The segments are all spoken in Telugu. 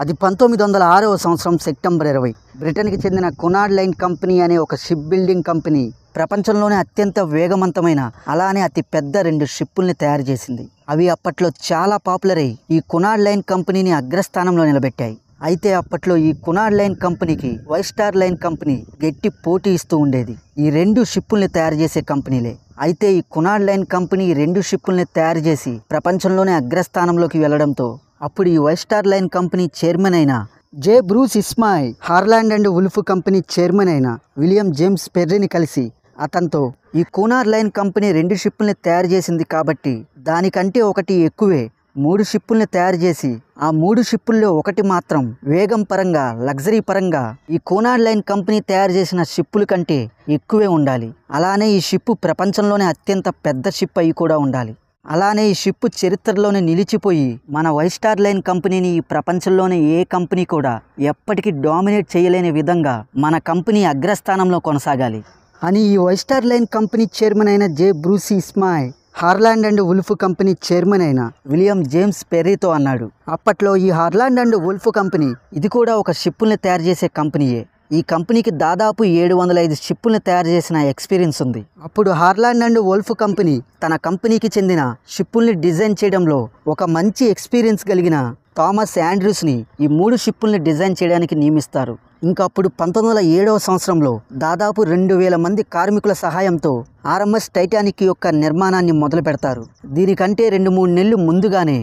అది పంతొమ్మిది వందల ఆరవ సంవత్సరం సెప్టెంబర్ ఇరవై బ్రిటన్కి చెందిన కొనాడ్ లైన్ కంపెనీ అనే ఒక షిప్ బిల్డింగ్ కంపెనీ ప్రపంచంలోనే అత్యంత వేగవంతమైన అలానే అతి పెద్ద రెండు షిప్పుల్ని తయారు చేసింది అవి అప్పట్లో చాలా పాపులర్ అయ్యి ఈ కొనాడ్ లైన్ కంపెనీని అగ్రస్థానంలో నిలబెట్టాయి అయితే అప్పట్లో ఈ కునాడ్ లైన్ కంపెనీకి వైస్టార్ లైన్ కంపెనీ గట్టి పోటీ ఇస్తూ ఉండేది ఈ రెండు షిప్పుల్ని తయారు చేసే కంపెనీలే అయితే ఈ కునాడ్ లైన్ కంపెనీ రెండు షిప్పుల్ని తయారు చేసి ప్రపంచంలోనే అగ్రస్థానంలోకి వెళ్లడంతో అప్పుడు ఈ వైస్టార్ లైన్ కంపెనీ చైర్మన్ అయిన J Bruce Ismay Harland and Wolff company chairman అయిన విలియం జేమ్స్ పెర్రీని కలిసి అతనితో ఈ కూనార్ లైన్ కంపెనీ రెండు షిప్పుల్ని తయారు చేసింది కాబట్టి దానికంటే ఒకటి ఎక్కువే మూడు షిప్పుల్ని తయారు చేసి ఆ మూడు షిప్పుల్లో ఒకటి మాత్రం వేగం పరంగా లగ్జరీ పరంగా ఈ కోనాడ్ లైన్ కంపెనీ తయారు చేసిన షిప్పుల కంటే ఎక్కువే ఉండాలి అలానే ఈ షిప్పు ప్రపంచంలోనే అత్యంత పెద్ద షిప్ అయి కూడా ఉండాలి అలానే ఈ షిప్ చరిత్రలోనే నిలిచిపోయి మన వైస్టార్ లైన్ కంపెనీని ఈ ప్రపంచంలోనే ఏ కంపెనీ కూడా ఎప్పటికీ డామినేట్ చేయలేని విధంగా మన కంపెనీ అగ్రస్థానంలో కొనసాగాలి అని ఈ వైస్టార్ లైన్ కంపెనీ చైర్మన్ అయిన J Bruce Ismay Harland and Wolff company chairman అయిన విలియం జేమ్స్ పెర్రీతో అన్నాడు అప్పట్లో ఈ హార్లాండ్ అండ్ ఉల్ఫ్ కంపెనీ ఇది కూడా ఒక షిప్పుల్ని తయారు చేసే కంపెనీయే ఈ కంపెనీకి దాదాపు ఏడు వందల ఐదు షిప్పులను తయారు చేసిన ఎక్స్పీరియన్స్ ఉంది అప్పుడు హార్లాండ్ అండ్ వోల్ఫ్ కంపెనీ తన కంపెనీకి చెందిన షిప్పుల్ని డిజైన్ చేయడంలో ఒక మంచి ఎక్స్పీరియన్స్ కలిగిన థామస్ యాండ్రూస్ని ఈ మూడు షిప్పుల్ని డిజైన్ చేయడానికి నియమిస్తారు ఇంకా అప్పుడు పంతొమ్మిది వందల ఏడవ సంవత్సరంలో దాదాపు రెండు వేల మంది కార్మికుల సహాయంతో ఆర్ఎంఎస్ టైటానిక్ యొక్క నిర్మాణాన్ని మొదలు పెడతారు దీనికంటే రెండు మూడు నెలలు ముందుగానే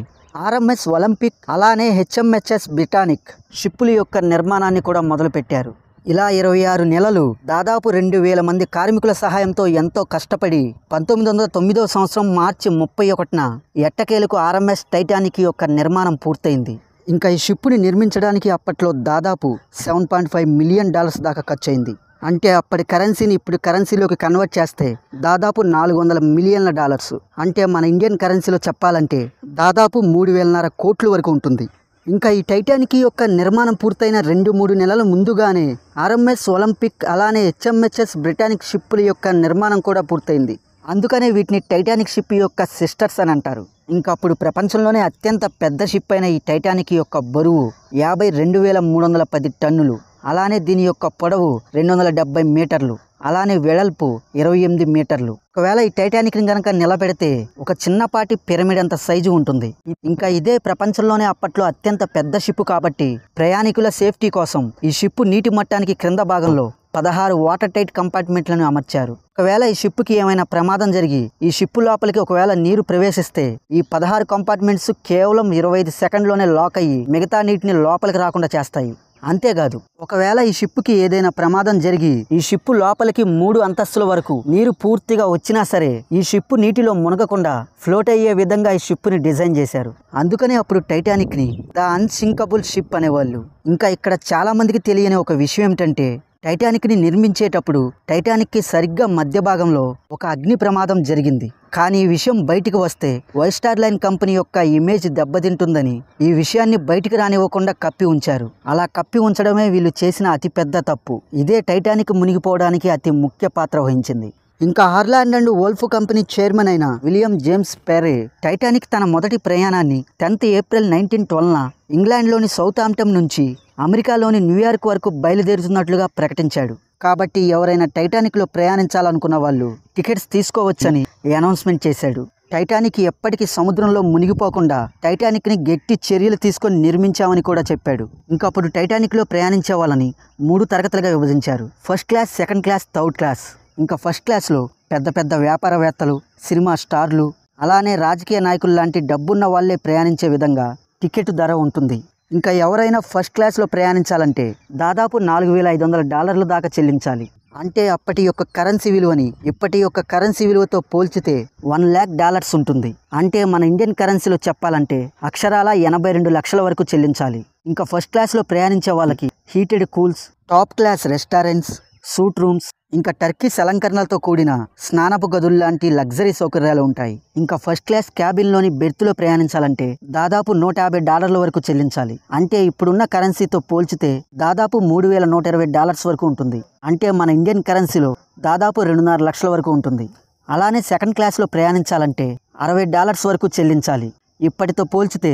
ఆర్ఎంఎస్ ఒలింపిక్ అలానే హెచ్ఎంహెచ్ఎస్ బ్రిటానిక్ షిప్పుల యొక్క నిర్మాణాన్ని కూడా మొదలుపెట్టారు ఇలా ఇరవై ఆరు నెలలు దాదాపు రెండు వేల మంది కార్మికుల సహాయంతో ఎంతో కష్టపడి పంతొమ్మిది వందల తొమ్మిదో సంవత్సరం మార్చి ముప్పై ఒకటిన ఎట్టకేలకు ఆర్ఎంఎస్ టైటానిక్ యొక్క నిర్మాణం పూర్తయింది ఇంకా ఈ షిప్ని నిర్మించడానికి అప్పట్లో దాదాపు seven point five million dollars దాకా ఖర్చు అయింది అంటే అప్పటి కరెన్సీని ఇప్పుడు కరెన్సీలోకి కన్వర్ట్ చేస్తే దాదాపు నాలుగు వందల మిలియన్ల డాలర్స్ అంటే మన ఇండియన్ కరెన్సీలో చెప్పాలంటే దాదాపు మూడు వేలన్నర కోట్లు వరకు ఉంటుంది ఇంకా ఈ టైటానిక్ యొక్క నిర్మాణం పూర్తయిన రెండు మూడు నెలల ముందుగానే ఆర్ఎంఎస్ ఒలింపిక్ అలానే హెచ్ఎంహెచ్ఎస్ బ్రిటానిక్ షిప్పుల యొక్క నిర్మాణం కూడా పూర్తయింది అందుకనే వీటిని టైటానిక్ షిప్ యొక్క సిస్టర్స్ అని అంటారు ఇంకా అప్పుడు ప్రపంచంలోనే అత్యంత పెద్ద షిప్ అయిన ఈ టైటానిక్ యొక్క బరువు యాభై రెండు వేల మూడు వందల పది టన్నులు అలానే దీని యొక్క పొడవు రెండు వందల డెబ్బై మీటర్లు అలానే వెడల్పు ఇరవై ఎనిమిది మీటర్లు ఒకవేళ ఈ టైటానిక్ని గనక నిలబెడితే ఒక చిన్నపాటి పిరమిడ్ అంత సైజు ఉంటుంది ఇంకా ఇదే ప్రపంచంలోనే అప్పట్లో అత్యంత పెద్ద షిప్ కాబట్టి ప్రయాణికుల సేఫ్టీ కోసం ఈ షిప్ నీటి మట్టానికి క్రింద భాగంలో పదహారు వాటర్ టైట్ కంపార్ట్మెంట్లను అమర్చారు ఒకవేళ ఈ షిప్పుకి ఏమైనా ప్రమాదం జరిగి ఈ షిప్ లోపలికి ఒకవేళ నీరు ప్రవేశిస్తే ఈ పదహారు కంపార్ట్మెంట్స్ కేవలం ఇరవై ఐదు సెకండ్లోనే లాక్ అయ్యి మిగతా నీటిని లోపలికి రాకుండా చేస్తాయి అంతేకాదు ఒకవేళ ఈ షిప్కి ఏదైనా ప్రమాదం జరిగి ఈ షిప్ లోపలికి మూడు అంతస్తుల వరకు నీరు పూర్తిగా వచ్చినా సరే ఈ షిప్ నీటిలో మునగకుండా ఫ్లోట్ అయ్యే విధంగా ఈ షిప్ని డిజైన్ చేశారు అందుకనే అప్పుడు టైటానిక్ని ద అన్సింకబుల్ షిప్ అనేవాళ్ళు ఇంకా ఇక్కడ చాలామందికి తెలియని ఒక విషయం ఏమిటంటే టైటానిక్ని నిర్మించేటప్పుడు టైటానిక్కి సరిగ్గా మధ్య భాగంలో ఒక అగ్ని ప్రమాదం జరిగింది కానీ ఈ విషయం బయటికి వస్తే వైస్టార్ లైన్ కంపెనీ యొక్క ఇమేజ్ దెబ్బతింటుందని ఈ విషయాన్ని బయటికి రానివ్వకుండా కప్పి ఉంచారు అలా కప్పి ఉంచడమే వీళ్ళు చేసిన అతిపెద్ద తప్పు ఇదే టైటానిక్ మునిగిపోవడానికి అతి ముఖ్య పాత్ర వహించింది ఇంకా Harland and Wolff company chairman అయిన విలియం జేమ్స్ పెరే టైటానిక్ తన మొదటి ప్రయాణాన్ని టెన్త్ ఏప్రిల్ నైన్టీన్ ట్వెల్వ్న ఇంగ్లాండ్లోని సౌత్ ఆంప్టమ్ నుంచి అమెరికాలోని న్యూయార్క్ వరకు బయలుదేరుతున్నట్లుగా ప్రకటించాడు కాబట్టి ఎవరైనా టైటానిక్లో ప్రయాణించాలనుకున్న వాళ్ళు టికెట్స్ తీసుకోవచ్చని అనౌన్స్మెంట్ చేశాడు టైటానిక్ ఎప్పటికీ సముద్రంలో మునిగిపోకుండా టైటానిక్ని గట్టి చర్యలు తీసుకొని నిర్మించామని కూడా చెప్పాడు ఇంకా అప్పుడు టైటానిక్లో ప్రయాణించే వాళ్ళని మూడు తరగతులుగా విభజించారు first class second class third class ఇంకా ఫస్ట్ క్లాస్లో పెద్ద పెద్ద వ్యాపారవేత్తలు సినిమా స్టార్లు అలానే రాజకీయ నాయకులు లాంటి డబ్బున్న వాళ్ళే ప్రయాణించే విధంగా టికెట్ ధర ఉంటుంది ఇంకా ఎవరైనా ఫస్ట్ క్లాస్లో ప్రయాణించాలంటే దాదాపు నాలుగు వేల ఐదు వందల డాలర్లు దాకా చెల్లించాలి అంటే అప్పటి యొక్క కరెన్సీ విలువని ఇప్పటి యొక్క కరెన్సీ విలువతో పోల్చితే వన్ ల్యాక్ డాలర్స్ ఉంటుంది అంటే మన ఇండియన్ కరెన్సీలో చెప్పాలంటే అక్షరాల ఎనభై రెండు లక్షల వరకు చెల్లించాలి ఇంకా ఫస్ట్ క్లాస్లో ప్రయాణించే వాళ్ళకి హీటెడ్ కూల్స్ top class restaurants suite rooms ఇంకా టర్కీస్ అలంకరణలతో కూడిన స్నానపు గదుల్లాంటి లగ్జరీ సౌకర్యాలు ఉంటాయి ఇంకా ఫస్ట్ క్లాస్ క్యాబిన్లోని బెర్త్లో ప్రయాణించాలంటే దాదాపు నూట యాభై డాలర్ల వరకు చెల్లించాలి అంటే ఇప్పుడున్న కరెన్సీతో పోల్చితే దాదాపు మూడు వేల నూట ఇరవై డాలర్స్ వరకు ఉంటుంది అంటే మన ఇండియన్ కరెన్సీలో దాదాపు రెండున్నర లక్షల వరకు ఉంటుంది అలానే సెకండ్ క్లాస్లో ప్రయాణించాలంటే అరవై డాలర్స్ వరకు చెల్లించాలి ఇప్పటితో పోల్చితే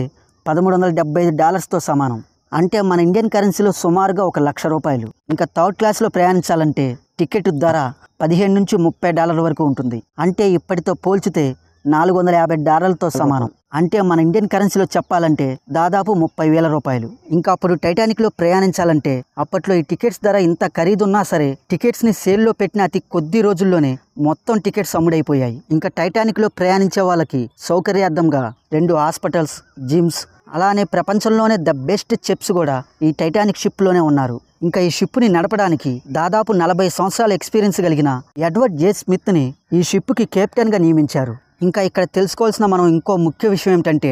పదమూడు వందల డెబ్బై ఐదు డాలర్స్తో సమానం అంటే మన ఇండియన్ కరెన్సీలో సుమారుగా ఒక లక్ష రూపాయలు ఇంకా థర్డ్ క్లాస్లో ప్రయాణించాలంటే టికెట్ ధర పదిహేను నుంచి ముప్పై డాలర్ల వరకు ఉంటుంది అంటే ఇప్పటితో పోల్చితే నాలుగు వందల యాభై డాలర్లతో సమానం అంటే మన ఇండియన్ కరెన్సీలో చెప్పాలంటే దాదాపు ముప్పై వేల రూపాయలు ఇంకా అప్పుడు టైటానిక్లో ప్రయాణించాలంటే అప్పట్లో ఈ టికెట్స్ ధర ఇంత ఖరీదున్నా సరే టికెట్స్ని సేల్లో పెట్టిన అతి కొద్ది రోజుల్లోనే మొత్తం టికెట్స్ అమ్ముడైపోయాయి ఇంకా టైటానిక్లో ప్రయాణించే వాళ్ళకి సౌకర్యార్థంగా రెండు హాస్పిటల్స్ జిమ్స్ అలానే ప్రపంచంలోనే ద బెస్ట్ చెప్స్ కూడా ఈ టైటానిక్ షిప్లోనే ఉన్నారు ఇంకా ఈ షిప్ని నడపడానికి దాదాపు నలభై సంవత్సరాల ఎక్స్పీరియన్స్ కలిగిన ఎడ్వర్డ్ జే స్మిత్ని ఈ షిప్కి కెప్టెన్గా నియమించారు ఇంకా ఇక్కడ తెలుసుకోవాల్సిన మనం ఇంకో ముఖ్య విషయం ఏమిటంటే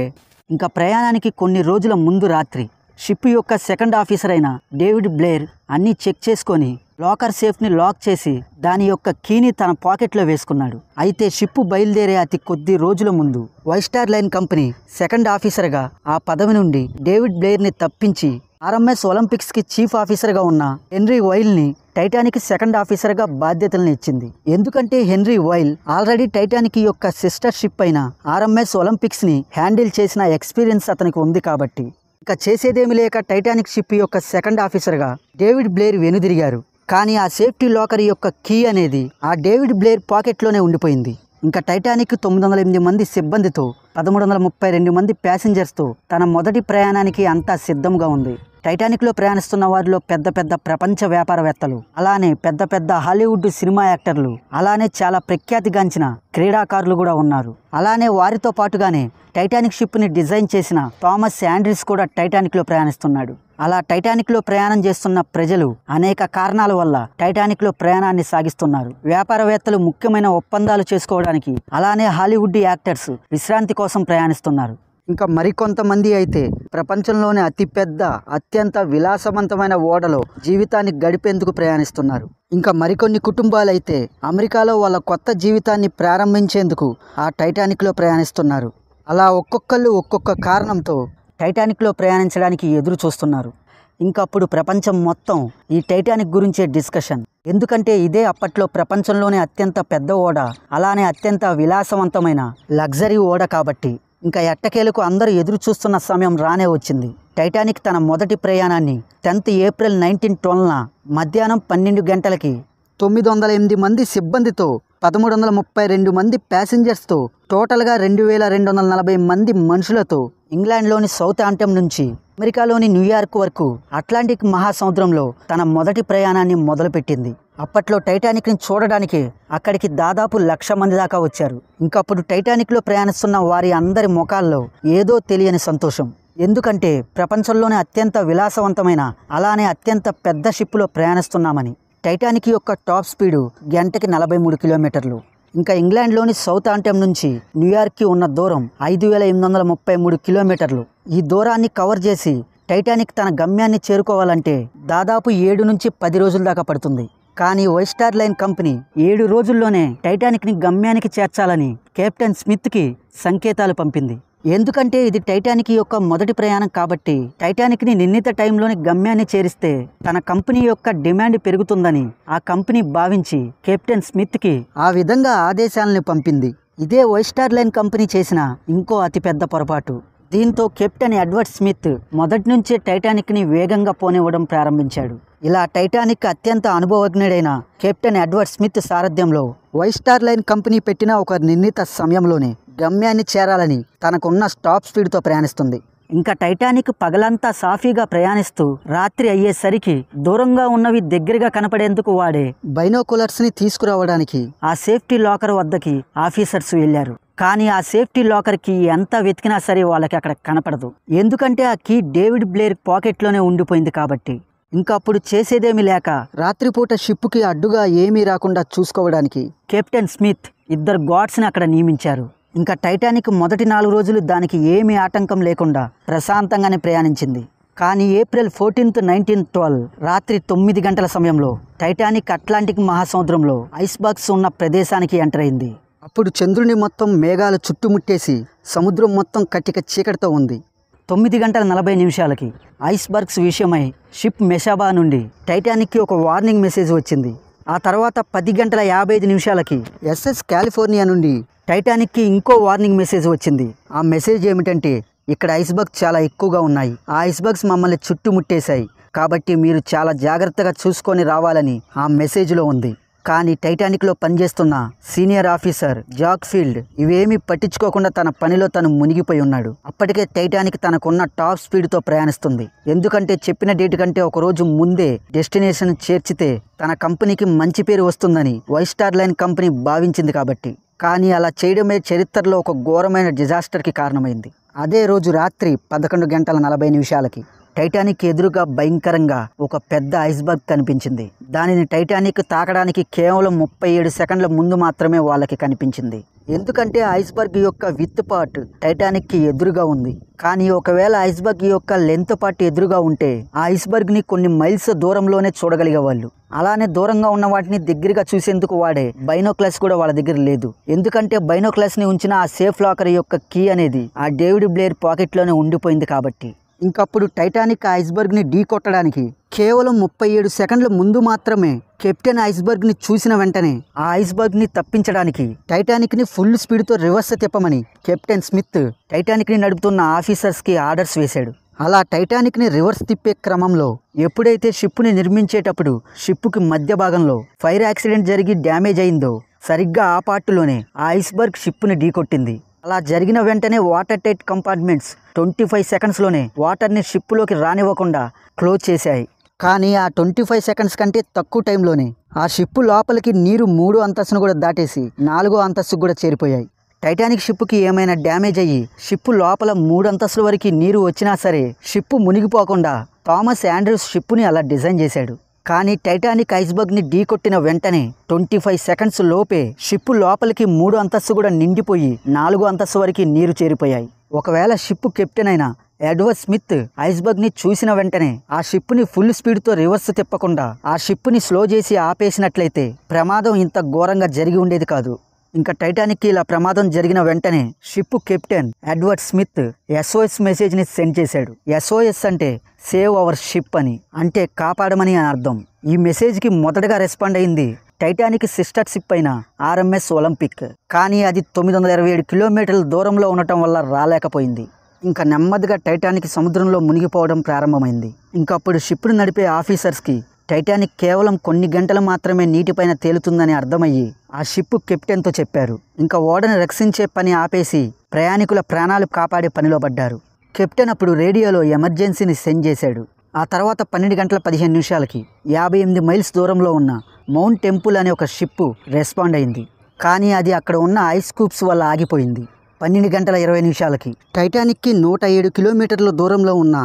ఇంకా ప్రయాణానికి కొన్ని రోజుల ముందు రాత్రి షిప్ యొక్క సెకండ్ ఆఫీసర్ అయిన డేవిడ్ బ్లేర్ అన్నీ చెక్ చేసుకొని లాకర్ సేఫ్ని లాక్ చేసి దాని యొక్క కీని తన పాకెట్లో వేసుకున్నాడు అయితే షిప్ బయలుదేరే అతి కొద్ది రోజుల ముందు వైస్టార్ లైన్ కంపెనీ సెకండ్ ఆఫీసర్గా ఆ పదవి నుండి డేవిడ్ బ్లేర్ని తప్పించి ఆర్ఎంఎస్ ఒలింపిక్స్కి చీఫ్ ఆఫీసర్గా ఉన్న హెన్రీ వైల్ని టైటానిక్ సెకండ్ ఆఫీసర్గా బాధ్యతలను ఇచ్చింది ఎందుకంటే హెన్రీ వైల్ ఆల్రెడీ టైటానిక్ యొక్క సిస్టర్ షిప్ అయిన ఆర్ఎంఎస్ ఒలింపిక్స్ని హ్యాండిల్ చేసిన ఎక్స్పీరియన్స్ అతనికి ఉంది కాబట్టి ఇక చేసేదేమి లేక టైటానిక్ షిప్ యొక్క సెకండ్ ఆఫీసర్గా డేవిడ్ బ్లేర్ వెనుదిరిగారు కానీ ఆ సేఫ్టీ లాకర్ యొక్క కీ అనేది ఆ డేవిడ్ బ్లేర్ పాకెట్లోనే ఉండిపోయింది ఇంకా టైటానిక్ తొమ్మిది వందల ఎనిమిది మంది సిబ్బందితో పదమూడు వందల ముప్పై రెండు మంది ప్యాసింజర్స్తో తన మొదటి ప్రయాణానికి అంతా సిద్ధంగా ఉంది టైటానిక్లో ప్రయాణిస్తున్న వారిలో పెద్ద పెద్ద ప్రపంచ వ్యాపారవేత్తలు అలానే పెద్ద పెద్ద హాలీవుడ్ సినిమా యాక్టర్లు అలానే చాలా ప్రఖ్యాతిగాంచిన క్రీడాకారులు కూడా ఉన్నారు అలానే వారితో పాటుగానే టైటానిక్ షిప్ని డిజైన్ చేసిన థామస్ యాండ్రిస్ కూడా టైటానిక్లో ప్రయాణిస్తున్నాడు అలా టైటానిక్లో ప్రయాణం చేస్తున్న ప్రజలు అనేక కారణాల వల్ల టైటానిక్లో ప్రయాణాన్ని సాగిస్తున్నారు వ్యాపారవేత్తలు ముఖ్యమైన ఒప్పందాలు చేసుకోవడానికి అలానే హాలీవుడ్ యాక్టర్స్ విశ్రాంతి కోసం ప్రయాణిస్తున్నారు ఇంకా మరికొంతమంది అయితే ప్రపంచంలోనే అతిపెద్ద అత్యంత విలాసవంతమైన ఓడలో జీవితాన్ని గడిపేందుకు ప్రయాణిస్తున్నారు ఇంకా మరికొన్ని కుటుంబాలైతే అమెరికాలో వాళ్ళ కొత్త జీవితాన్ని ప్రారంభించేందుకు ఆ టైటానిక్లో ప్రయాణిస్తున్నారు అలా ఒక్కొక్కళ్ళు ఒక్కొక్క కారణంతో టైటానిక్లో ప్రయాణించడానికి ఎదురు చూస్తున్నారు ఇంకప్పుడు ప్రపంచం మొత్తం ఈ టైటానిక్ గురించే డిస్కషన్ ఎందుకంటే ఇదే అప్పట్లో ప్రపంచంలోనే అత్యంత పెద్ద ఓడ అలానే అత్యంత విలాసవంతమైన లగ్జరీ ఓడ కాబట్టి ఇంకా ఎట్టకేలకు అందరూ ఎదురు చూస్తున్న సమయం రానే వచ్చింది టైటానిక్ తన మొదటి ప్రయాణాన్ని టెన్త్ ఏప్రిల్ నైన్టీన్ ట్వెల్వ్న మధ్యాహ్నం పన్నెండు గంటలకి తొమ్మిది వందల ఎనిమిది మంది సిబ్బందితో పదమూడు వందల ముప్పై రెండు మంది ప్యాసింజర్స్తో టోటల్గా రెండు వేల రెండు వందల నలభై మంది మనుషులతో ఇంగ్లాండ్లోని సౌత్ ఆంటమ్ నుంచి అమెరికాలోని న్యూయార్క్ వరకు అట్లాంటిక్ మహాసముద్రంలో తన మొదటి ప్రయాణాన్ని మొదలుపెట్టింది అప్పట్లో టైటానిక్ని చూడడానికి అక్కడికి దాదాపు లక్ష మంది దాకా వచ్చారు ఇంకప్పుడు టైటానిక్లో ప్రయాణిస్తున్న వారి అందరి ముఖాల్లో ఏదో తెలియని సంతోషం ఎందుకంటే ప్రపంచంలోనే అత్యంత విలాసవంతమైన అలానే అత్యంత పెద్ద షిప్లో ప్రయాణిస్తున్నామని టైటానిక్ యొక్క టాప్ స్పీడు గంటకి నలభై మూడు కిలోమీటర్లు ఇంకా ఇంగ్లాండ్లోని సౌత్ ఆంటమ్ నుంచి న్యూయార్క్కి ఉన్న దూరం ఐదు వేల ఎనిమిది వందల ముప్పై మూడు కిలోమీటర్లు ఈ దూరాన్ని కవర్ చేసి టైటానిక్ తన గమ్యాన్ని చేరుకోవాలంటే దాదాపు ఏడు నుంచి పది రోజుల దాకా పడుతుంది కానీ వైస్టార్ లైన్ కంపెనీ ఏడు రోజుల్లోనే టైటానిక్ని గమ్యానికి చేర్చాలని కెప్టెన్ స్మిత్కి సంకేతాలు పంపింది ఎందుకంటే ఇది టైటానిక్ యొక్క మొదటి ప్రయాణం కాబట్టి టైటానిక్ని నిర్ణీత టైంలోని గమ్యాన్ని చేరిస్తే తన కంపెనీ యొక్క డిమాండ్ పెరుగుతుందని ఆ కంపెనీ భావించి కెప్టెన్ స్మిత్కి ఆ విధంగా ఆదేశాలను పంపింది ఇదే వైస్టార్ లైన్ కంపెనీ చేసిన ఇంకో అతిపెద్ద పొరపాటు దీంతో కెప్టెన్ ఎడ్వర్డ్ స్మిత్ మొదటి నుంచే టైటానిక్ని వేగంగా పోనివ్వడం ప్రారంభించాడు ఇలా టైటానిక్ అత్యంత అనుభవజ్ఞుడైన కెప్టెన్ ఎడ్వర్డ్ స్మిత్ సారథ్యంలో వైస్టార్ లైన్ కంపెనీ పెట్టిన ఒక నిర్ణీత సమయంలోనే గమ్యాన్ని చేరాలని తనకున్న స్టాప్ స్పీడ్తో ప్రయాణిస్తుంది ఇంకా టైటానిక్ పగలంతా సాఫీగా ప్రయాణిస్తూ రాత్రి అయ్యేసరికి దూరంగా ఉన్నవి దగ్గరగా కనపడేందుకు వాడే ని తీసుకురావడానికి ఆ సేఫ్టీ లాకర్ వద్దకి ఆఫీసర్స్ వెళ్లారు కానీ ఆ సేఫ్టీ లాకర్కి ఎంత వెతికినా సరే వాళ్ళకి అక్కడ కనపడదు ఎందుకంటే ఆ కీ డేవిడ్ బ్లేర్ పాకెట్లోనే ఉండిపోయింది కాబట్టి ఇంకా అప్పుడు చేసేదేమీ లేక రాత్రిపూట షిప్పుకి అడ్డుగా ఏమీ రాకుండా చూసుకోవడానికి కెప్టెన్ స్మిత్ ఇద్దరు గాడ్స్ని అక్కడ నియమించారు ఇంకా టైటానిక్ మొదటి నాలుగు రోజులు దానికి ఏమీ ఆటంకం లేకుండా ప్రశాంతంగానే ప్రయాణించింది కానీ ఏప్రిల్ ఫోర్టీన్త్ నైన్టీన్ ట్వెల్వ్ రాత్రి తొమ్మిది గంటల సమయంలో టైటానిక్ అట్లాంటిక్ మహాసముద్రంలో ఐస్బాక్స్ ఉన్న ప్రదేశానికి ఎంటర్ అయింది అప్పుడు చంద్రుని మొత్తం మేఘాలు చుట్టుముట్టేసి సముద్రం మొత్తం కటిక చీకటితో ఉంది తొమ్మిది గంటల నలభై నిమిషాలకి ఐస్బర్గ్స్ విషయమై షిప్ మెషాబా నుండి టైటానిక్కి ఒక వార్నింగ్ మెసేజ్ వచ్చింది ఆ తర్వాత పది గంటల యాభై ఐదు నిమిషాలకి ఎస్ఎస్ కాలిఫోర్నియా నుండి టైటానిక్కి ఇంకో వార్నింగ్ మెసేజ్ వచ్చింది ఆ మెసేజ్ ఏమిటంటే ఇక్కడ ఐస్బర్గ్స్ చాలా ఎక్కువగా ఉన్నాయి ఆ ఐస్బర్గ్స్ మమ్మల్ని చుట్టుముట్టేశాయి కాబట్టి మీరు చాలా జాగ్రత్తగా చూసుకొని రావాలని ఆ మెసేజ్లో ఉంది కానీ టైటానిక్లో పనిచేస్తున్న సీనియర్ ఆఫీసర్ జాక్ ఫీల్డ్ ఇవేమీ పట్టించుకోకుండా తన పనిలో తను మునిగిపోయి ఉన్నాడు అప్పటికే టైటానిక్ తనకున్న టాప్ స్పీడ్తో ప్రయాణిస్తుంది ఎందుకంటే చెప్పిన డేట్ కంటే ఒక రోజు ముందే డెస్టినేషన్ చేర్చితే తన కంపెనీకి మంచి పేరు వస్తుందని వైస్టార్ లైన్ కంపెనీ భావించింది కాబట్టి కానీ అలా చేయడమే చరిత్రలో ఒక ఘోరమైన డిజాస్టర్కి కారణమైంది అదే రోజు రాత్రి పదకొండు గంటల నలభై నిమిషాలకి టైటానిక్ ఎదురుగా భయంకరంగా ఒక పెద్ద ఐస్బర్గ్ కనిపించింది దానిని టైటానిక్ తాకడానికి కేవలం ముప్పై ఏడు సెకండ్ల ముందు మాత్రమే వాళ్ళకి కనిపించింది ఎందుకంటే ఐస్బర్గ్ యొక్క విత్ పార్ట్ టైటానిక్కి ఎదురుగా ఉంది కానీ ఒకవేళ ఐస్బర్గ్ యొక్క లెంత్ పార్ట్ ఎదురుగా ఉంటే ఆ ఐస్బర్గ్ని కొన్ని మైల్స్ దూరంలోనే చూడగలిగే వాళ్ళు అలానే దూరంగా ఉన్న వాటిని దగ్గరగా చూసేందుకు వాడే బైనోక్లాస్ కూడా వాళ్ళ దగ్గర లేదు ఎందుకంటే ని ఉంచిన ఆ సేఫ్ లాకర్ యొక్క కీ అనేది ఆ డేవిడ్ బ్లేయర్ పాకెట్లోనే ఉండిపోయింది కాబట్టి ఇంకప్పుడు టైటానిక్ ఐస్బర్గ్ని ఢీ కొట్టడానికి కేవలం ముప్పై ఏడు సెకండ్ల ముందు మాత్రమే కెప్టెన్ ఐస్బర్గ్ని చూసిన వెంటనే ఆ ఐస్బర్గ్ని తప్పించడానికి టైటానిక్ని ఫుల్ స్పీడ్తో రివర్స్ తిప్పమని కెప్టెన్ స్మిత్ టైటానిక్ని నడుపుతున్న ఆఫీసర్స్కి ఆర్డర్స్ వేశాడు అలా టైటానిక్ని రివర్స్ తిప్పే క్రమంలో ఎప్పుడైతే షిప్ని నిర్మించేటప్పుడు షిప్కి మధ్య భాగంలో ఫైర్ యాక్సిడెంట్ జరిగి డ్యామేజ్ అయిందో సరిగ్గా ఆ పార్టులోనే ఆ ఐస్బర్గ్ షిప్ని ఢీకొట్టింది అలా జరిగిన వెంటనే water tight compartments twenty five సెకండ్స్లోనే వాటర్ని షిప్లోకి రానివ్వకుండా క్లోజ్ చేశాయి కానీ ఆ ట్వంటీ ఫైవ్ సెకండ్స్ కంటే తక్కువ టైంలోనే ఆ షిప్ లోపలికి నీరు మూడు అంతస్తును కూడా దాటేసి నాలుగో అంతస్తుకు కూడా చేరిపోయాయి టైటానిక్ షిప్కి ఏమైనా డ్యామేజ్ అయ్యి షిప్ లోపల మూడు అంతస్తుల వరకు నీరు వచ్చినా సరే షిప్ మునిగిపోకుండా థామస్ ఆండ్రూస్ షిప్ని అలా డిజైన్ చేశాడు కానీ టైటానిక్ ఐస్బర్గ్ని కొట్టిన వెంటనే ట్వంటీ ఫైవ్ సెకండ్స్ లోపే షిప్ లోపలికి మూడు అంతస్తు కూడా నిండిపోయి నాలుగు అంతస్తు వరకు నీరు చేరిపోయాయి ఒకవేళ షిప్ కెప్టెన్ అయిన ఎడ్వర్డ్ స్మిత్ ఐస్బర్గ్ని చూసిన వెంటనే ఆ షిప్ని ఫుల్ స్పీడ్తో రివర్స్ తిప్పకుండా ఆ షిప్ని స్లో చేసి ఆపేసినట్లయితే ప్రమాదం ఇంత ఘోరంగా జరిగి ఉండేది కాదు ఇంకా టైటానిక్ ఇలా ప్రమాదం జరిగిన వెంటనే ship captain Edward Smith SOS మెసేజ్ని సెండ్ చేశాడు ఎస్ఓఎస్ అంటే సేవ్ అవర్ షిప్ అని అంటే కాపాడమని అని అర్థం ఈ మెసేజ్కి మొదటగా రెస్పాండ్ అయింది టైటానిక్ సిస్టర్ షిప్ అయిన ఆర్ఎంఎస్ ఒలింపిక్ కానీ అది తొమ్మిది వందల ఇరవై ఏడు కిలోమీటర్ల దూరంలో ఉండటం వల్ల రాలేకపోయింది ఇంకా నెమ్మదిగా టైటానిక్ సముద్రంలో మునిగిపోవడం ప్రారంభమైంది ఇంకప్పుడు షిప్ను నడిపే ఆఫీసర్స్కి టైటానిక్ కేవలం కొన్ని గంటలు మాత్రమే నీటిపైన తేలుతుందని అర్థమయ్యి ఆ షిప్పు కెప్టెన్తో చెప్పారు ఇంకా ఓడను రక్షించే పని ఆపేసి ప్రయాణికుల ప్రాణాలు కాపాడే పనిలో పడ్డారు కెప్టెన్ అప్పుడు రేడియోలో ఎమర్జెన్సీని సెండ్ చేశాడు ఆ తర్వాత పన్నెండు గంటల పదిహేను నిమిషాలకి యాభై ఎనిమిది మైల్స్ దూరంలో ఉన్న మౌంట్ టెంపుల్ అనే ఒక షిప్పు రెస్పాండ్ అయింది కానీ అది అక్కడ ఉన్న ఐస్ క్యూబ్స్ వల్ల ఆగిపోయింది పన్నెండు గంటల ఇరవై నిమిషాలకి టైటానిక్కి నూట ఏడు కిలోమీటర్ల దూరంలో ఉన్న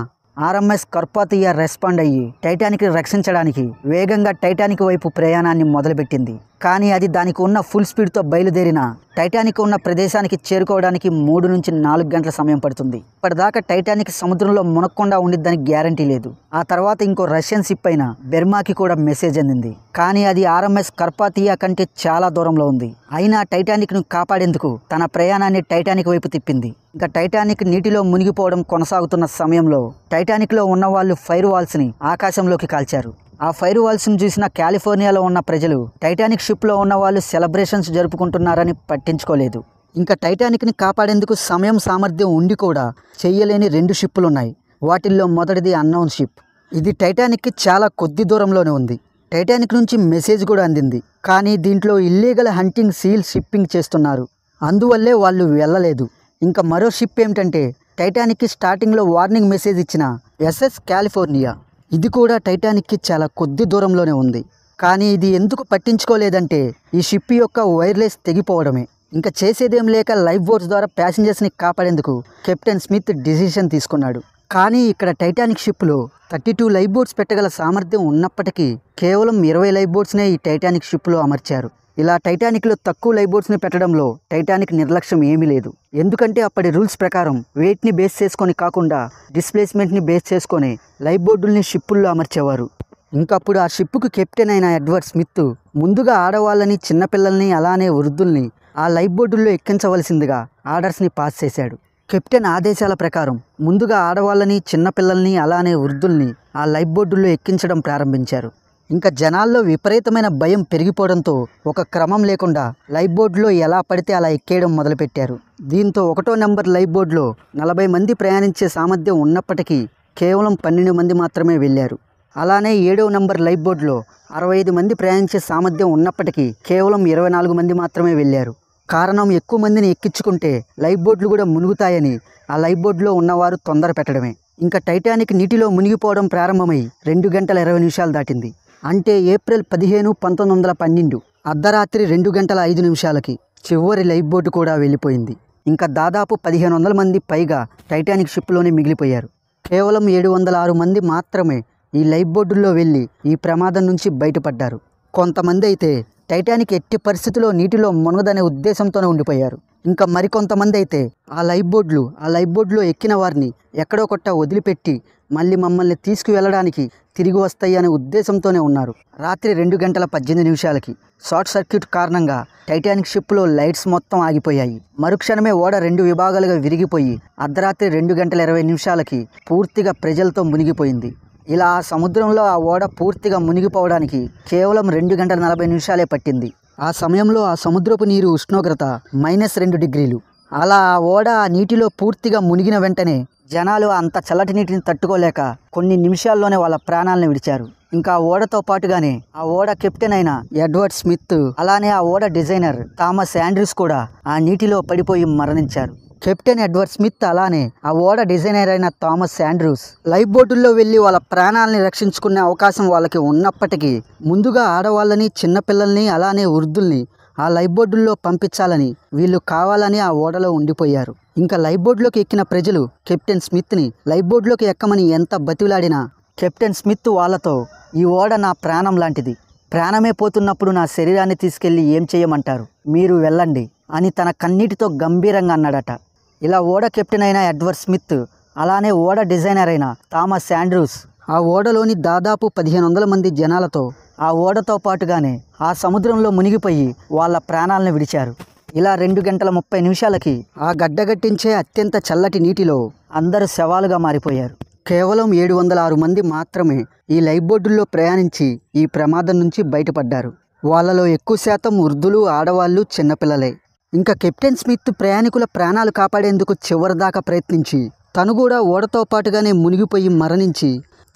ఆర్ఎంఎస్ కర్పాతియా రెస్పాండ్ అయ్యి టైటానిక్ రక్షించడానికి వేగంగా టైటానిక్ వైపు ప్రయాణాన్ని మొదలుపెట్టింది కానీ అది దానికి ఉన్న ఫుల్ స్పీడ్తో బయలుదేరిన టైటానిక్ ఉన్న ప్రదేశానికి చేరుకోవడానికి మూడు నుంచి నాలుగు గంటల సమయం పడుతుంది ఇప్పటిదాకా టైటానిక్ సముద్రంలో మునక్కుండా ఉండిద్దని గ్యారంటీ లేదు ఆ తర్వాత ఇంకో రష్యన్ షిప్ అయిన బెర్మాకి కూడా మెసేజ్ అందింది కానీ అది ఆర్ఎంఎస్ కర్పాతియా కంటే చాలా దూరంలో ఉంది అయినా టైటానిక్ను కాపాడేందుకు తన ప్రయాణాన్ని టైటానిక్ వైపు తిప్పింది ఇంకా టైటానిక్ నీటిలో మునిగిపోవడం కొనసాగుతున్న సమయంలో టైటానిక్లో ఉన్న వాళ్ళు ఫైర్ వాల్స్ని ఆకాశంలోకి కాల్చారు ఆ ఫైర్ వాల్స్ను చూసిన కాలిఫోర్నియాలో ఉన్న ప్రజలు టైటానిక్ షిప్లో ఉన్న వాళ్ళు సెలబ్రేషన్స్ జరుపుకుంటున్నారని పట్టించుకోలేదు ఇంకా టైటానిక్ని కాపాడేందుకు సమయం సామర్థ్యం ఉండి కూడా చేయలేని రెండు షిప్పులు ఉన్నాయి వాటిల్లో మొదటిది అన్నౌన్ షిప్ ఇది టైటానిక్కి చాలా కొద్ది దూరంలోనే ఉంది టైటానిక్ నుంచి మెసేజ్ కూడా అందింది కానీ దీంట్లో ఇల్లీగల్ హంటింగ్ సీల్ షిప్పింగ్ చేస్తున్నారు అందువల్లే వాళ్ళు వెళ్ళలేదు ఇంకా మరో షిప్ ఏమిటంటే టైటానిక్కి స్టార్టింగ్లో వార్నింగ్ మెసేజ్ ఇచ్చిన ఎస్ఎస్ కాలిఫోర్నియా ఇది కూడా టైటానిక్కి చాలా కొద్ది దూరంలోనే ఉంది కానీ ఇది ఎందుకు పట్టించుకోలేదంటే ఈ షిప్ యొక్క వైర్లెస్ తెగిపోవడమే ఇంకా చేసేదేం లేక లైఫ్ బోట్స్ ద్వారా ప్యాసింజర్స్ని కాపాడేందుకు కెప్టెన్ స్మిత్ డిసిషన్ తీసుకున్నాడు కానీ ఇక్కడ టైటానిక్ షిప్లో థర్టీ టూ లైఫ్ బోట్స్ పెట్టగల సామర్థ్యం ఉన్నప్పటికీ కేవలం ఇరవై లైఫ్ బోట్స్నే ఈ టైటానిక్ షిప్లో అమర్చారు ఇలా టైటానిక్లో తక్కువ లైబోర్డ్స్ని పెట్టడంలో టైటానిక్ నిర్లక్ష్యం ఏమీ లేదు ఎందుకంటే అప్పటి రూల్స్ ప్రకారం వెయిట్ని బేస్ చేసుకొని కాకుండా డిస్ప్లేస్మెంట్ని బేస్ చేసుకొని లైబోర్డుల్ని షిప్పుల్లో అమర్చేవారు ఇంకప్పుడు ఆ షిప్పుకు కెప్టెన్ అయిన ఎడ్వర్డ్ స్మిత్ ముందుగా ఆడవాళ్ళని చిన్నపిల్లల్ని అలానే వృద్ధుల్ని ఆ లైబోర్డుల్లో ఎక్కించవలసిందిగా ఆర్డర్స్ని పాస్ చేశాడు కెప్టెన్ ఆదేశాల ప్రకారం ముందుగా ఆడవాళ్ళని చిన్నపిల్లల్ని అలానే వృద్ధుల్ని ఆ లైఫ్ బోర్డుల్లో ఎక్కించడం ప్రారంభించారు ఇంకా జనాల్లో విపరీతమైన భయం పెరిగిపోవడంతో ఒక క్రమం లేకుండా లైఫ్ బోర్డులో ఎలా పడితే అలా ఎక్కేయడం మొదలుపెట్టారు దీంతో ఒకటో నెంబర్ లైఫ్ బోర్డులో నలభై మంది ప్రయాణించే సామర్థ్యం ఉన్నప్పటికీ కేవలం పన్నెండు మంది మాత్రమే వెళ్ళారు అలానే ఏడవ నంబర్ లైఫ్ బోర్డులో అరవై ఐదు మంది ప్రయాణించే సామర్థ్యం ఉన్నప్పటికీ కేవలం ఇరవై నాలుగు మంది మాత్రమే వెళ్ళారు కారణం ఎక్కువ మందిని ఎక్కించుకుంటే లైఫ్ బోట్లు కూడా మునుగుతాయని ఆ లైఫ్ బోట్లో ఉన్నవారు తొందర పెట్టడమే ఇంకా టైటానిక్ నీటిలో మునిగిపోవడం ప్రారంభమై రెండు గంటల ఇరవై నిమిషాలు దాటింది అంటే ఏప్రిల్ పదిహేను పంతొమ్మిది వందల పన్నెండు అర్ధరాత్రి రెండు గంటల ఐదు నిమిషాలకి చివరి లైఫ్ బోటు కూడా వెళ్ళిపోయింది ఇంకా దాదాపు పదిహేను వందల మంది పైగా టైటానిక్ షిప్లోనే మిగిలిపోయారు కేవలం ఏడు వందల ఆరు మంది మాత్రమే ఈ లైఫ్ బోర్డుల్లో వెళ్ళి ఈ ప్రమాదం నుంచి బయటపడ్డారు కొంతమంది అయితే టైటానిక్ ఎట్టి పరిస్థితిలో నీటిలో మునగదనే ఉద్దేశంతోనే ఉండిపోయారు ఇంకా మరికొంతమంది అయితే ఆ లైఫ్ బోర్డులు ఆ లైఫ్ బోర్డులో ఎక్కిన వారిని ఎక్కడో కొట్ట వదిలిపెట్టి మళ్ళీ మమ్మల్ని తీసుకువెళ్ళడానికి తిరిగి వస్తాయి అనే ఉద్దేశంతోనే ఉన్నారు రాత్రి రెండు గంటల పద్దెనిమిది నిమిషాలకి షార్ట్ సర్క్యూట్ కారణంగా టైటానిక్ షిప్లో లైట్స్ మొత్తం ఆగిపోయాయి మరుక్షణమే ఓడ రెండు విభాగాలుగా విరిగిపోయి అర్ధరాత్రి రెండు గంటల ఇరవై నిమిషాలకి పూర్తిగా ప్రజలతో మునిగిపోయింది ఇలా సముద్రంలో ఆ ఓడ పూర్తిగా మునిగిపోవడానికి కేవలం రెండు గంటల నలభై నిమిషాలే పట్టింది ఆ సమయంలో ఆ సముద్రపు నీరు ఉష్ణోగ్రత మైనస్ రెండు డిగ్రీలు అలా ఆ ఓడ ఆ నీటిలో పూర్తిగా మునిగిన వెంటనే జనాలు అంత చల్లటి నీటిని తట్టుకోలేక కొన్ని నిమిషాల్లోనే వాళ్ళ ప్రాణాలను విడిచారు ఇంకా ఓడతో పాటుగానే ఆ ఓడ కెప్టెన్ అయిన ఎడ్వర్డ్ స్మిత్ అలానే ఆ ఓడ డిజైనర్ థామస్ యాండ్రిస్ కూడా ఆ నీటిలో పడిపోయి మరణించారు కెప్టెన్ ఎడ్వర్డ్ స్మిత్ అలానే ఆ ఓడ డిజైనర్ అయిన థామస్ శాండ్రూస్ లైఫ్ బోటుల్లో వెళ్ళి వాళ్ళ ప్రాణాలని రక్షించుకునే అవకాశం వాళ్ళకి ఉన్నప్పటికీ ముందుగా ఆడవాళ్ళని చిన్నపిల్లల్ని అలానే వృద్ధుల్ని ఆ లైఫ్ బోర్డుల్లో పంపించాలని వీళ్ళు కావాలని ఆ ఓడలో ఉండిపోయారు ఇంకా లైఫ్ బోర్డులోకి ఎక్కిన ప్రజలు కెప్టెన్ స్మిత్ని లైఫ్ బోర్డులోకి ఎక్కమని ఎంత బతిలాడినా కెప్టెన్ స్మిత్ వాళ్ళతో ఈ ఓడ నా ప్రాణం లాంటిది ప్రాణమే పోతున్నప్పుడు నా శరీరాన్ని తీసుకెళ్ళి ఏం చేయమంటారు మీరు వెళ్ళండి అని తన కన్నీటితో గంభీరంగా అన్నాడట ఇలా ఓడ కెప్టెన్ అయిన ఎడ్వర్డ్ స్మిత్ అలానే ఓడ డిజైనర్ అయిన థామస్ శాండ్రూస్ ఆ ఓడలోని దాదాపు పదిహేను వందల మంది జనాలతో ఆ ఓడతో పాటుగానే ఆ సముద్రంలో మునిగిపోయి వాళ్ళ ప్రాణాలను విడిచారు ఇలా రెండు గంటల ముప్పై నిమిషాలకి ఆ గడ్డగట్టించే అత్యంత చల్లటి నీటిలో అందరూ శవాలుగా మారిపోయారు కేవలం ఏడు వందల ఆరు మంది మాత్రమే ఈ లైఫ్ బోర్డుల్లో ప్రయాణించి ఈ ప్రమాదం నుంచి బయటపడ్డారు వాళ్ళలో ఎక్కువ శాతం వృద్ధులు ఆడవాళ్ళు చిన్నపిల్లలే ఇంకా కెప్టెన్ స్మిత్ ప్రయాణికుల ప్రాణాలు కాపాడేందుకు చివరిదాకా ప్రయత్నించి తను కూడా ఓడతో పాటుగానే మునిగిపోయి మరణించి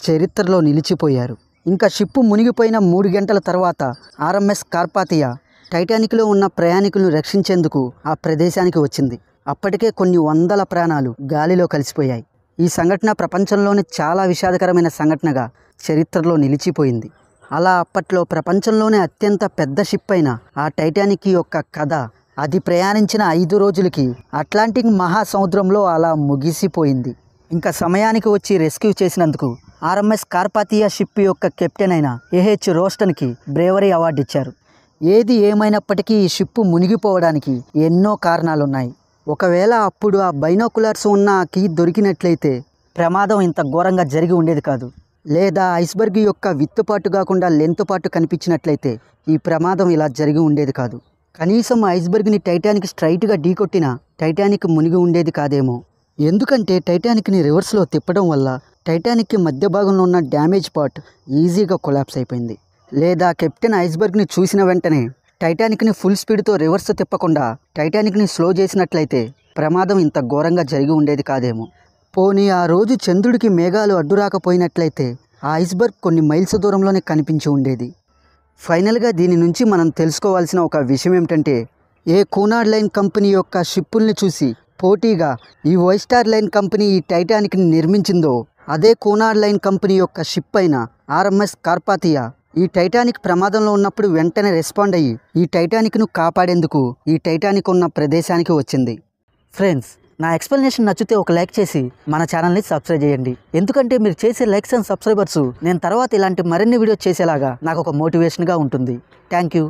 చరిత్రలో నిలిచిపోయారు ఇంకా షిప్పు మునిగిపోయిన మూడు గంటల తర్వాత ఆర్ఎంఎస్ కార్పాతియా టైటానిక్లో ఉన్న ప్రయాణికులను రక్షించేందుకు ఆ ప్రదేశానికి వచ్చింది అప్పటికే కొన్ని వందల ప్రాణాలు గాలిలో కలిసిపోయాయి ఈ సంఘటన ప్రపంచంలోనే చాలా విషాదకరమైన సంఘటనగా చరిత్రలో నిలిచిపోయింది అలా అప్పట్లో ప్రపంచంలోనే అత్యంత పెద్ద షిప్ అయిన ఆ టైటానిక్ యొక్క కథ అది ప్రయాణించిన ఐదు రోజులకి అట్లాంటిక్ మహాసముద్రంలో అలా ముగిసిపోయింది ఇంకా సమయానికి వచ్చి రెస్క్యూ చేసినందుకు ఆర్ఎంఎస్ కార్పాతియా షిప్ యొక్క కెప్టెన్ అయిన ఏహెచ్ రోస్టన్కి బ్రేవరీ అవార్డు ఇచ్చారు ఏది ఏమైనప్పటికీ ఈ షిప్ మునిగిపోవడానికి ఎన్నో కారణాలున్నాయి ఒకవేళ అప్పుడు ఆ బైనోకులర్స్ ఉన్న కీ దొరికినట్లయితే ప్రమాదం ఇంత ఘోరంగా జరిగి ఉండేది కాదు లేదా ఐస్బర్గ్ యొక్క విత్తుపాటు కాకుండా లెంతుపాటు కనిపించినట్లయితే ఈ ప్రమాదం ఇలా జరిగి ఉండేది కాదు కనీసం ఐస్బర్గ్ని టైటానిక్ స్ట్రైట్గా ఢీకొట్టిన టైటానిక్ మునిగి ఉండేది కాదేమో ఎందుకంటే టైటానిక్ని రివర్స్లో తిప్పడం వల్ల టైటానిక్కి మధ్య భాగంలో ఉన్న డ్యామేజ్ పార్ట్ ఈజీగా కొలాప్స్ అయిపోయింది లేదా కెప్టెన్ ఐస్బర్గ్ని చూసిన వెంటనే టైటానిక్ని ఫుల్ స్పీడ్తో రివర్స్ తిప్పకుండా టైటానిక్ని స్లో చేసినట్లయితే ప్రమాదం ఇంత ఘోరంగా జరిగి ఉండేది కాదేమో పోనీ ఆ రోజు చంద్రుడికి మేఘాలు అడ్డురాకపోయినట్లయితే ఆ ఐస్బర్గ్ కొన్ని మైల్స్ దూరంలోనే కనిపించి ఉండేది ఫైనల్గా దీని నుంచి మనం తెలుసుకోవాల్సిన ఒక విషయం ఏమిటంటే ఏ కూనాడ్ లైన్ కంపెనీ యొక్క షిప్పుల్ని చూసి పోటీగా ఈ వైస్టార్ లైన్ కంపెనీ ఈ టైటానిక్ని నిర్మించిందో అదే కూనాడ్ లైన్ కంపెనీ యొక్క షిప్ అయిన ఆర్ఎంఎస్ కార్పాతియా ఈ టైటానిక్ ప్రమాదంలో ఉన్నప్పుడు వెంటనే రెస్పాండ్ అయ్యి ఈ టైటానిక్ను కాపాడేందుకు ఈ టైటానిక్ ఉన్న ప్రదేశానికి వచ్చింది ఫ్రెండ్స్ నా ఎక్స్ప్లెనేషన్ నచ్చితే ఒక లైక్ చేసి మన ఛానల్ని సబ్స్క్రైబ్ చేయండి ఎందుకంటే మీరు చేసే లైక్స్ అండ్ సబ్స్క్రైబర్స్ నేను తర్వాత ఇలాంటి మరిన్ని వీడియోస్ చేసేలాగా నాకు ఒక మోటివేషన్గా ఉంటుంది థ్యాంక్ యూ